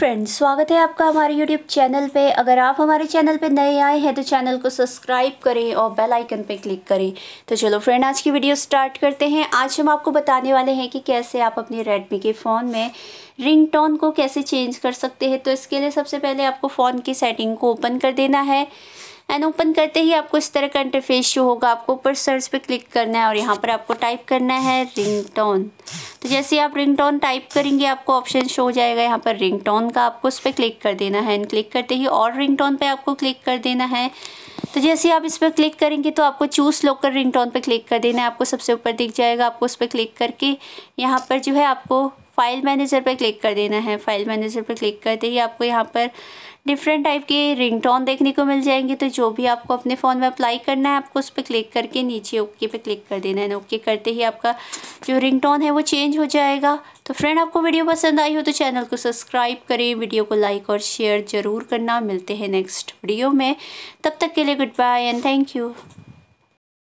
friends स्वागत है आपका हमारे यूट्यूब चैनल पे अगर आप हमारे चैनल पे नए आए हैं तो चैनल को सब्सक्राइब करें और बेल आइकन पे क्लिक करें तो चलो फ्रेंड आज की वीडियो स्टार्ट करते हैं आज हम आपको बताने वाले हैं कि कैसे आप अपने रेडमी के फ़ोन में रिंगटोन को कैसे चेंज कर सकते हैं तो इसके लिए सबसे पहले आपको फ़ोन की सेटिंग को ओपन कर देना है एंड ओपन करते ही आपको इस तरह का इंटरफेस शो होगा आपको ऊपर सर्च पे क्लिक करना है और यहाँ पर आपको टाइप करना है रिंगटोन तो जैसे आप रिंगटोन टाइप करेंगे आपको ऑप्शन शो हो जाएगा यहाँ पर रिंगटोन का आपको उस पर क्लिक कर देना है एंड क्लिक करते ही और रिंगटोन पे आपको क्लिक कर देना है तो जैसे आप इस पर क्लिक करेंगे तो आपको choose local ringtone click कर देना है आपको सबसे ऊपर दिख जाएगा आपको उस पर क्लिक करके यहाँ पर जो है आपको फ़ाइल मैनेजर पर क्लिक कर देना है फ़ाइल मैनेजर पर क्लिक करते ही आपको यहाँ पर डिफरेंट टाइप के टोन देखने को मिल जाएंगे तो जो भी आपको अपने फ़ोन में अप्लाई करना है आपको उस पर क्लिक करके नीचे ओके पे क्लिक कर देना है ओके करते ही आपका जो टोन है वो चेंज हो जाएगा तो फ्रेंड आपको वीडियो पसंद आई हो तो चैनल को सब्सक्राइब करें वीडियो को लाइक और शेयर ज़रूर करना मिलते हैं नेक्स्ट वीडियो में तब तक के लिए goodbye and thank you